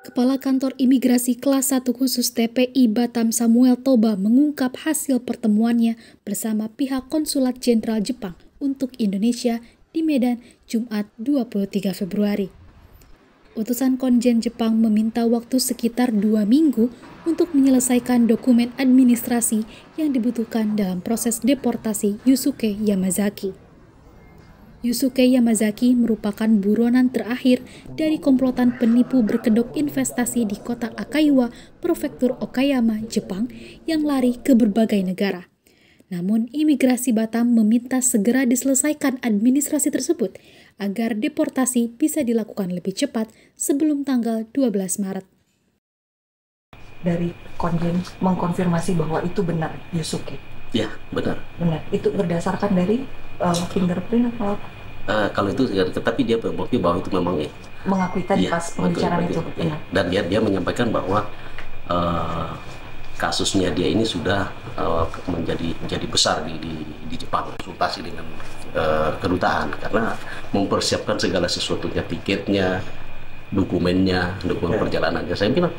Kepala Kantor Imigrasi Kelas 1 Khusus TPI Batam Samuel Toba mengungkap hasil pertemuannya bersama pihak Konsulat Jenderal Jepang untuk Indonesia di Medan Jumat 23 Februari. Utusan Konjen Jepang meminta waktu sekitar dua minggu untuk menyelesaikan dokumen administrasi yang dibutuhkan dalam proses deportasi Yusuke Yamazaki. Yusuke Yamazaki merupakan buronan terakhir dari komplotan penipu berkedok investasi di kota Akaiwa, Prefektur Okayama, Jepang, yang lari ke berbagai negara. Namun, imigrasi Batam meminta segera diselesaikan administrasi tersebut agar deportasi bisa dilakukan lebih cepat sebelum tanggal 12 Maret. Dari Konjen mengkonfirmasi bahwa itu benar Yusuke. Ya, benar. Benar. Itu berdasarkan dari uh, fingerprint atau uh, kalau itu tetapi dia berbukti bahwa itu memang eh, mengakui tadi ya, pas pembicaraan itu. itu. Ya. Dan dia dia menyampaikan bahwa uh, kasusnya dia ini sudah uh, menjadi menjadi besar di di, di Jepang konsultasi dengan uh, kedutaan karena mempersiapkan segala sesuatunya tiketnya dokumennya dokumen ya. perjalanannya saya bilang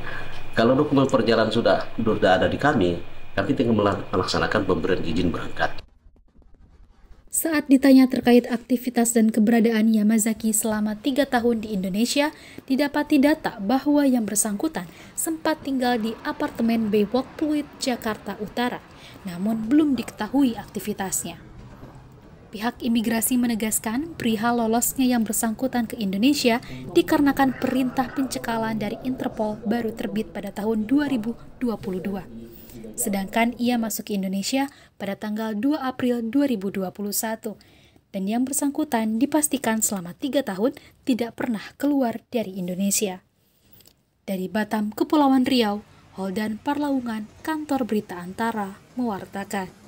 kalau dokumen perjalanan sudah sudah ada di kami kami tinggal melaksanakan pemberian izin berangkat saat ditanya terkait aktivitas dan keberadaan Yamazaki selama tiga tahun di Indonesia, didapati data bahwa yang bersangkutan sempat tinggal di apartemen Baywalk Pluit, Jakarta Utara, namun belum diketahui aktivitasnya. Pihak imigrasi menegaskan perihal lolosnya yang bersangkutan ke Indonesia dikarenakan perintah pencekalan dari Interpol baru terbit pada tahun 2022 sedangkan ia masuk ke Indonesia pada tanggal 2 April 2021 dan yang bersangkutan dipastikan selama tiga tahun tidak pernah keluar dari Indonesia. Dari Batam, Kepulauan Riau, Holdan Parlaungan, Kantor Berita Antara, mewartakan.